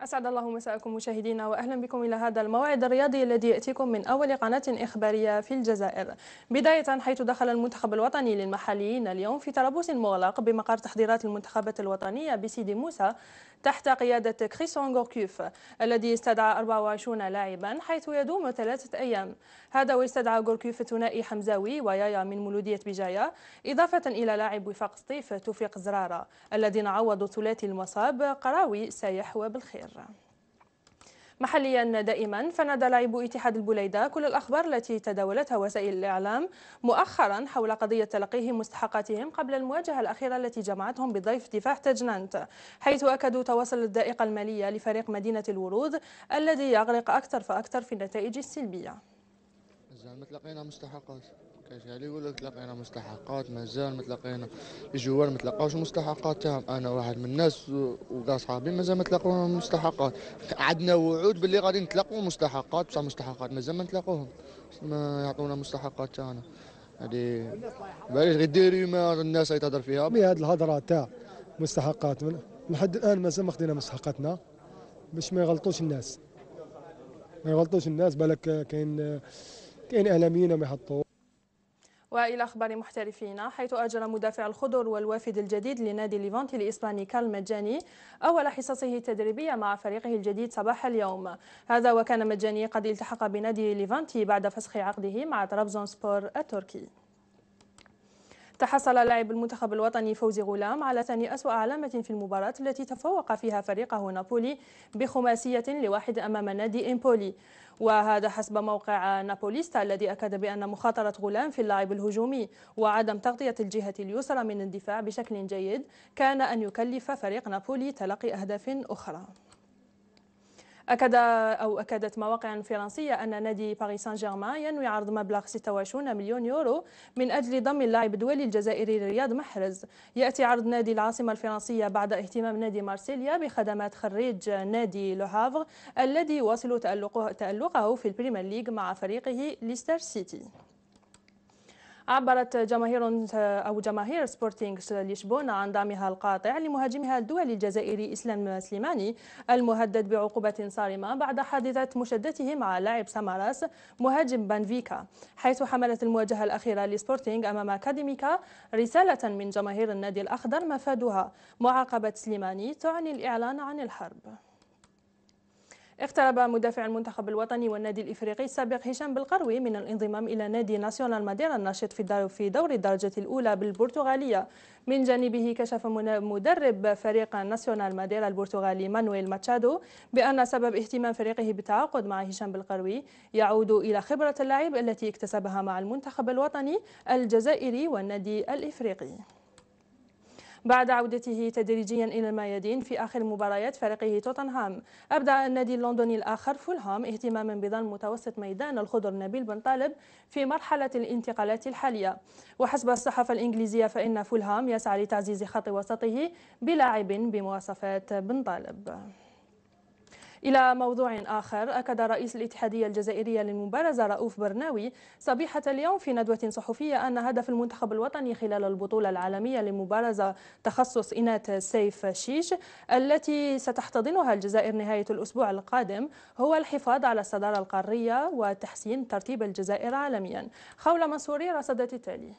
أسعد الله مساءكم مشاهدينا وأهلا بكم إلى هذا الموعد الرياضي الذي يأتيكم من أول قناة إخبارية في الجزائر بداية حيث دخل المنتخب الوطني للمحليين اليوم في تربص مغلق بمقر تحضيرات المنتخبات الوطنية بسيدي موسى تحت قيادة كريسون غوركيوف الذي استدعى 24 لاعبا حيث يدوم ثلاثة أيام هذا واستدعى غوركيوف ثنائي حمزاوي ويايا من مولودية بجاية إضافة إلى لاعب وفاق سطيف توفيق زرارة الذين عوضوا ثلاثي المصاب قراوي سايح وبالخير محليا دائما فنادى لاعبو اتحاد البليده كل الاخبار التي تداولتها وسائل الاعلام مؤخرا حول قضيه تلقيهم مستحقاتهم قبل المواجهه الاخيره التي جمعتهم بضيف دفاع تجنانت حيث اكدوا تواصل الدائقه الماليه لفريق مدينه الورود الذي يغرق اكثر فاكثر في النتائج السلبيه. زعما تلقينا مستحقات كاش عليه يقول لك تلاقينا مستحقات مازال ما تلاقينا الجوار ما تلاقاوش مستحقات تاعهم انا واحد من الناس وكاع صحابي مازال ما تلاقونا مستحقات عندنا وعود باللي غادي نتلاقوا مستحقات بصح مستحقات مازال ما نتلاقوهم ما يعطونا مستحقات تاعنا هذه بلاش غير ديري ما الناس تهضر فيها مي هذه الهضره تاع مستحقات لحد الان مازال ما خدينا مستحقاتنا باش ما يغلطوش الناس ما يغلطوش الناس بالك كاين كاين اعلاميين ما يحطوا وإلى أخبار محترفينا حيث أجرى مدافع الخضر والوافد الجديد لنادي ليفانتي الإسباني كالمجاني أول حصصه التدريبية مع فريقه الجديد صباح اليوم هذا وكان مجاني قد التحق بنادي ليفانتي بعد فسخ عقده مع طرابزون سبور التركي تحصل لاعب المنتخب الوطني فوزي غلام على ثاني أسوأ علامة في المباراة التي تفوق فيها فريقه نابولي بخماسية لواحد أمام نادي إمبولي وهذا حسب موقع نابوليستا الذي أكد بأن مخاطرة غلام في اللعب الهجومي وعدم تغطية الجهة اليسرى من الدفاع بشكل جيد كان أن يكلف فريق نابولي تلقي أهداف أخرى أكد أو أكدت مواقع فرنسية أن نادي باريس سان جيرمان ينوي عرض مبلغ 26 مليون يورو من أجل ضم اللاعب الدولي الجزائري رياض محرز يأتي عرض نادي العاصمة الفرنسية بعد اهتمام نادي مارسيليا بخدمات خريج نادي لوهافر الذي يواصل تألقه في البريمير ليج مع فريقه ليستر سيتي عبرت جماهير أو جماهير سبورتينغ لشبونة عن دعمها القاطع لمهاجمها الدولي الجزائري إسلام سليماني المهدد بعقوبة صارمة بعد حادثة مشادته مع لاعب سماراس مهاجم بانفيكا حيث حملت المواجهة الأخيرة لسبورتينغ أمام أكاديميكا رسالة من جماهير النادي الأخضر مفادها معاقبة سليماني تعني الإعلان عن الحرب اقترب مدافع المنتخب الوطني والنادي الإفريقي السابق هشام بالقروي من الانضمام إلى نادي ناسيونال ماديرا الناشط في في دور الدرجة الأولى بالبرتغالية من جانبه كشف مدرب فريق ناسيونال ماديرا البرتغالي مانويل ماتشادو بأن سبب اهتمام فريقه بالتعاقد مع هشام بالقروي يعود إلى خبرة اللاعب التي اكتسبها مع المنتخب الوطني الجزائري والنادي الإفريقي بعد عودته تدريجيا إلى الميادين في آخر مباريات فريقه توتنهام أبدى النادي اللندني الآخر فولهام اهتماما بظل متوسط ميدان الخضر نبيل بن طالب في مرحلة الانتقالات الحالية وحسب الصحافة الإنجليزية فإن فولهام يسعى لتعزيز خط وسطه بلاعب بمواصفات بن طالب إلى موضوع آخر أكد رئيس الاتحادية الجزائرية للمبارزة رؤوف برناوي صبيحة اليوم في ندوة صحفية أن هدف المنتخب الوطني خلال البطولة العالمية للمبارزة تخصص إناث سيف شيش التي ستحتضنها الجزائر نهاية الأسبوع القادم هو الحفاظ على الصدارة القارية وتحسين ترتيب الجزائر عالميا خولة منصوري رصدت التالي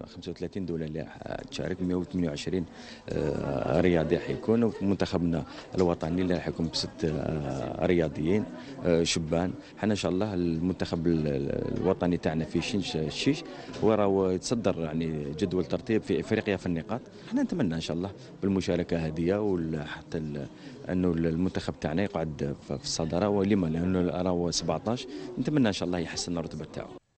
35 دولة اللي تشارك 128 آه، رياضي حيكون منتخبنا الوطني اللي حيكون بست آه، رياضيين آه، شبان حنا ان شاء الله المنتخب الوطني تاعنا في شنش الشيش هو راهو يتصدر يعني جدول ترتيب في افريقيا في النقاط حنا نتمنى ان شاء الله بالمشاركه هذه وحتى انه المنتخب تاعنا يقعد في الصداره ولما لانه راهو 17 نتمنى ان شاء الله يحسن الرتبه تاعو